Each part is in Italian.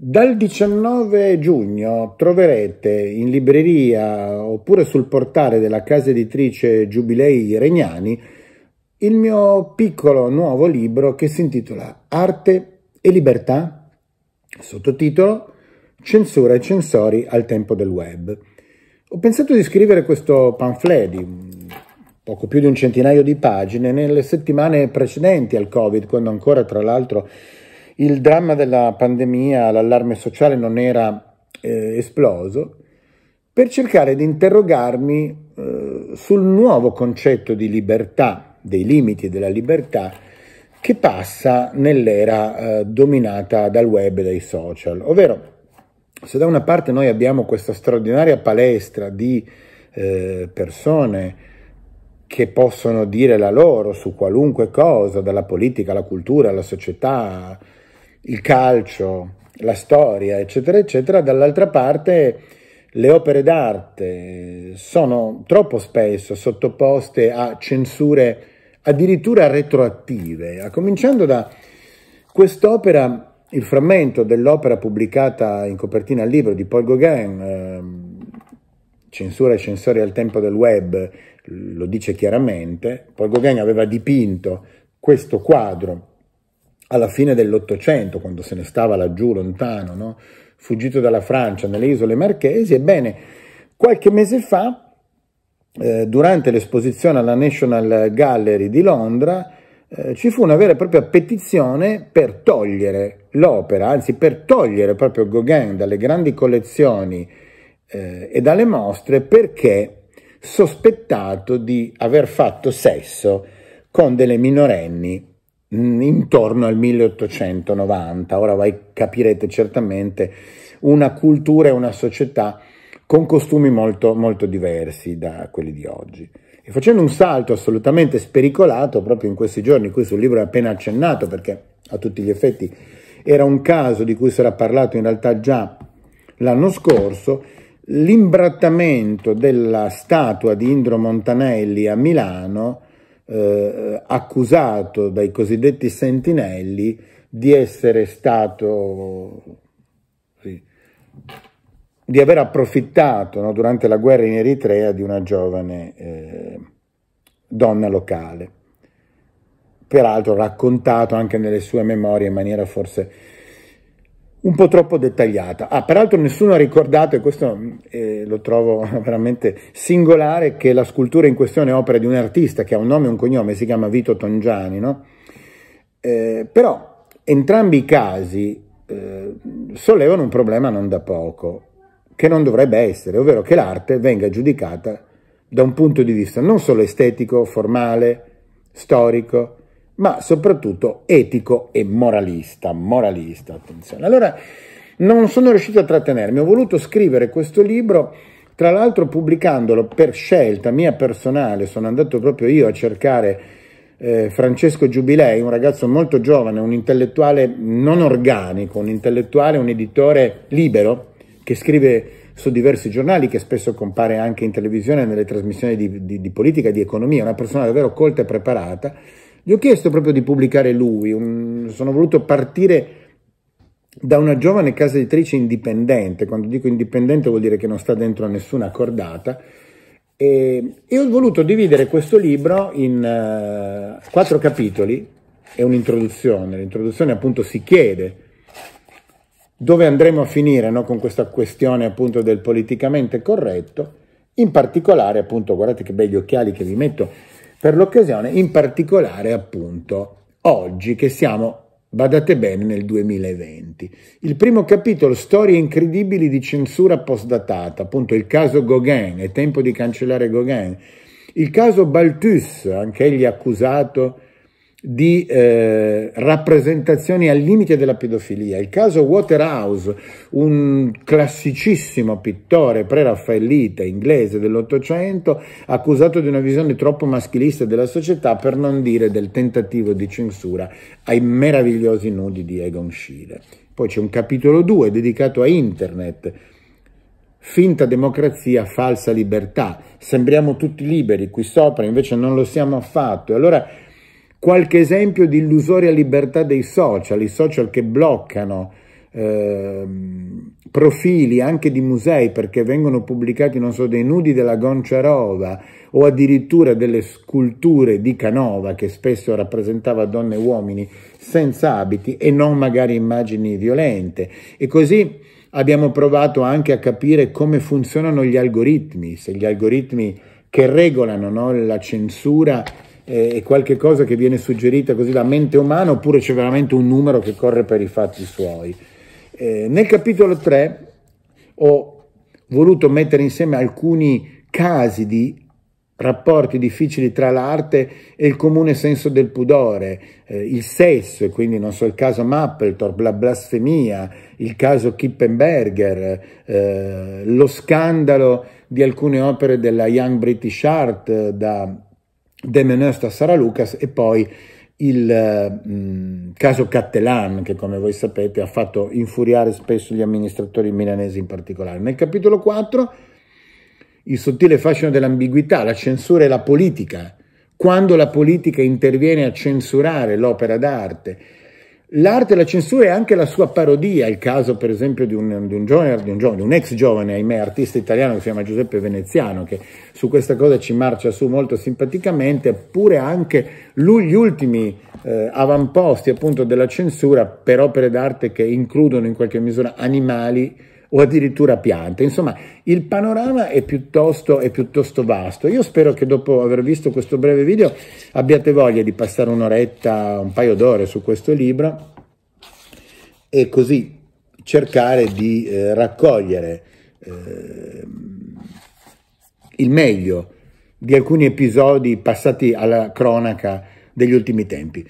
Dal 19 giugno troverete in libreria oppure sul portale della casa editrice Giubilei Regnani il mio piccolo nuovo libro che si intitola Arte e Libertà, sottotitolo Censura e censori al tempo del web. Ho pensato di scrivere questo pamphlet di poco più di un centinaio di pagine nelle settimane precedenti al Covid, quando ancora tra l'altro il dramma della pandemia, l'allarme sociale non era eh, esploso, per cercare di interrogarmi eh, sul nuovo concetto di libertà, dei limiti della libertà, che passa nell'era eh, dominata dal web e dai social. Ovvero, se da una parte noi abbiamo questa straordinaria palestra di eh, persone che possono dire la loro su qualunque cosa, dalla politica alla cultura alla società, il calcio, la storia, eccetera, eccetera, dall'altra parte le opere d'arte sono troppo spesso sottoposte a censure addirittura retroattive, a cominciando da quest'opera il frammento dell'opera pubblicata in copertina al libro di Paul Gauguin, eh, Censura e censori al tempo del web, lo dice chiaramente, Paul Gauguin aveva dipinto questo quadro alla fine dell'Ottocento, quando se ne stava laggiù lontano, no? fuggito dalla Francia nelle isole Marchesi. Ebbene, qualche mese fa, eh, durante l'esposizione alla National Gallery di Londra, eh, ci fu una vera e propria petizione per togliere l'opera, anzi per togliere proprio Gauguin dalle grandi collezioni eh, e dalle mostre perché sospettato di aver fatto sesso con delle minorenni Mm, intorno al 1890, ora vai capirete certamente, una cultura e una società con costumi molto, molto diversi da quelli di oggi. E facendo un salto assolutamente spericolato proprio in questi giorni, qui sul libro è appena accennato perché a tutti gli effetti era un caso di cui si era parlato in realtà già l'anno scorso, l'imbrattamento della statua di Indro Montanelli a Milano eh, accusato dai cosiddetti sentinelli di essere stato sì, di aver approfittato no, durante la guerra in Eritrea di una giovane eh, donna locale peraltro raccontato anche nelle sue memorie in maniera forse un po' troppo dettagliata. Ah, peraltro nessuno ha ricordato, e questo eh, lo trovo veramente singolare, che la scultura in questione è opera di un artista che ha un nome e un cognome, si chiama Vito Tongiani, no? Eh, però entrambi i casi eh, sollevano un problema non da poco, che non dovrebbe essere, ovvero che l'arte venga giudicata da un punto di vista non solo estetico, formale, storico, ma soprattutto etico e moralista. Moralista, attenzione. Allora, non sono riuscito a trattenermi, ho voluto scrivere questo libro, tra l'altro pubblicandolo per scelta mia personale, sono andato proprio io a cercare eh, Francesco Giubilei, un ragazzo molto giovane, un intellettuale non organico, un intellettuale, un editore libero che scrive su diversi giornali, che spesso compare anche in televisione nelle trasmissioni di, di, di politica e di economia, una persona davvero colta e preparata gli ho chiesto proprio di pubblicare lui, un, sono voluto partire da una giovane casa editrice indipendente, quando dico indipendente vuol dire che non sta dentro a nessuna cordata, e, e ho voluto dividere questo libro in uh, quattro capitoli è un'introduzione. L'introduzione appunto si chiede dove andremo a finire no, con questa questione appunto del politicamente corretto, in particolare appunto, guardate che belli occhiali che vi metto, per l'occasione, in particolare appunto oggi che siamo, badate bene, nel 2020. Il primo capitolo, Storie incredibili di censura postdatata, appunto il caso Gauguin, è tempo di cancellare Gauguin, il caso Balthus, anche egli accusato di eh, rappresentazioni al limite della pedofilia. Il caso Waterhouse, un classicissimo pittore pre-raffaellita inglese dell'Ottocento, accusato di una visione troppo maschilista della società, per non dire del tentativo di censura ai meravigliosi nudi di Egon Schiele. Poi c'è un capitolo 2 dedicato a Internet, Finta democrazia, falsa libertà. Sembriamo tutti liberi qui sopra, invece non lo siamo affatto. E allora Qualche esempio di illusoria libertà dei social, i social che bloccano eh, profili anche di musei perché vengono pubblicati, non so, dei nudi della Gonciarova o addirittura delle sculture di Canova che spesso rappresentava donne e uomini senza abiti e non magari immagini violente. E così abbiamo provato anche a capire come funzionano gli algoritmi, se gli algoritmi che regolano no, la censura è qualche cosa che viene suggerita così da mente umana oppure c'è veramente un numero che corre per i fatti suoi. Eh, nel capitolo 3 ho voluto mettere insieme alcuni casi di rapporti difficili tra l'arte e il comune senso del pudore, eh, il sesso, e quindi non so il caso Mapplethorpe, la blasfemia, il caso Kippenberger, eh, lo scandalo di alcune opere della Young British Art eh, da Demenest a Sara Lucas e poi il eh, mh, caso Cattelan, che come voi sapete ha fatto infuriare spesso gli amministratori milanesi in particolare. Nel capitolo 4, il sottile fascino dell'ambiguità, la censura e la politica. Quando la politica interviene a censurare l'opera d'arte L'arte della censura è anche la sua parodia, il caso per esempio di un, di un, giovane, di un, giovane, un ex giovane, ahimè, artista italiano che si chiama Giuseppe Veneziano, che su questa cosa ci marcia su molto simpaticamente, eppure anche lui gli ultimi eh, avamposti appunto della censura per opere d'arte che includono in qualche misura animali o addirittura piante. Insomma, il panorama è piuttosto, è piuttosto, vasto. Io spero che dopo aver visto questo breve video abbiate voglia di passare un'oretta, un paio d'ore su questo libro e così cercare di eh, raccogliere eh, il meglio di alcuni episodi passati alla cronaca degli ultimi tempi.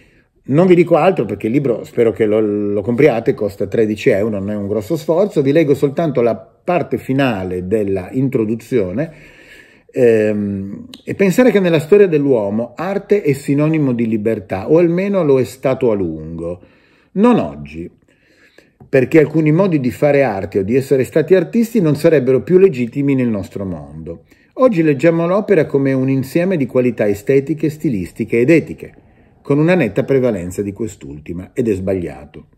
Non vi dico altro perché il libro spero che lo, lo, compriate, costa 13 euro, non è un grosso sforzo. Vi leggo soltanto la parte finale dell'introduzione. Ehm, e pensare che nella storia dell'uomo arte è sinonimo di libertà, o almeno lo è stato a lungo. Non oggi, perché alcuni modi di fare arte o di essere stati artisti non sarebbero più legittimi nel nostro mondo. Oggi leggiamo l'opera come un insieme di qualità estetiche, stilistiche ed etiche con una netta prevalenza di quest'ultima, ed è sbagliato.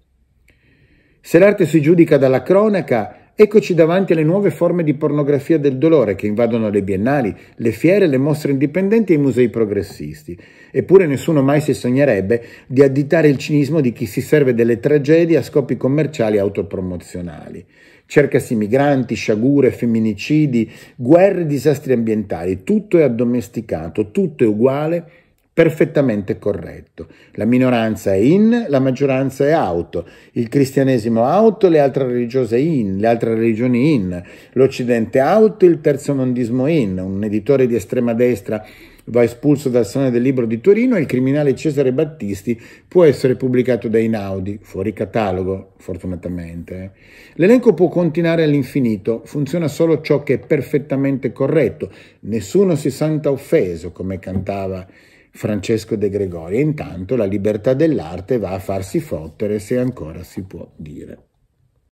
Se l'arte si giudica dalla cronaca, eccoci davanti alle nuove forme di pornografia del dolore che invadono le biennali, le fiere, le mostre indipendenti e i musei progressisti. Eppure nessuno mai si sognerebbe di additare il cinismo di chi si serve delle tragedie a scopi commerciali e autopromozionali. Cercasi migranti, sciagure, femminicidi, guerre, e disastri ambientali, tutto è addomesticato, tutto è uguale perfettamente corretto. La minoranza è in, la maggioranza è out. Il cristianesimo out, le altre religiose in, le altre religioni in. L'Occidente out, il terzo mondismo in. Un editore di estrema destra va espulso dal Salone del Libro di Torino e il criminale Cesare Battisti può essere pubblicato da Inaudi, fuori catalogo, fortunatamente. L'elenco può continuare all'infinito, funziona solo ciò che è perfettamente corretto, nessuno si santa offeso, come cantava Francesco De Gregori. intanto la libertà dell'arte va a farsi fottere, se ancora si può dire.